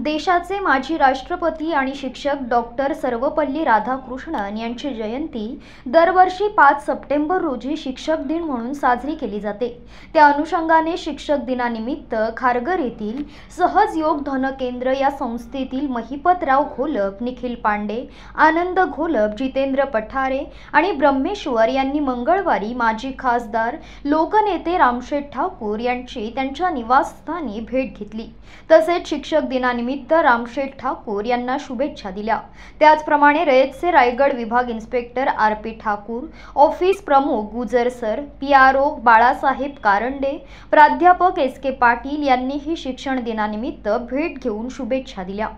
देशाचे माजी राष्ट्रपती आणि शिक्षक डॉक्टर सर्वपल्ली राधाकृष्णन यांची जयंती दरवर्षी पाच सप्टेंबर रोजी शिक्षक दिन म्हणून साजरी केली जाते त्या अनुषंगाने शिक्षक दिनानिमित्त खारगर येथील सहज योग धन केंद्र या संस्थेतील महिपतराव घोलप निखिल पांडे आनंद घोलप जितेंद्र पठारे आणि ब्रह्मेश्वर यांनी मंगळवारी माजी खासदार लोकनेते रामशेठ ठाकूर यांची त्यांच्या निवासस्थानी भेट घेतली तसेच शिक्षक दिनानिमित्त निमित्त रामशेठ ठाकूर यांना शुभेच्छा दिल्या त्याचप्रमाणे रयतचे रायगड विभाग inspector R P Thakur office प्रमुख Gujar sir P R O Balasaheb Karande प्राध्यापक एस के पाटील यांनीही शिक्षण दिनानिमित्त भेट घेऊन शुभेच्छा दिल्या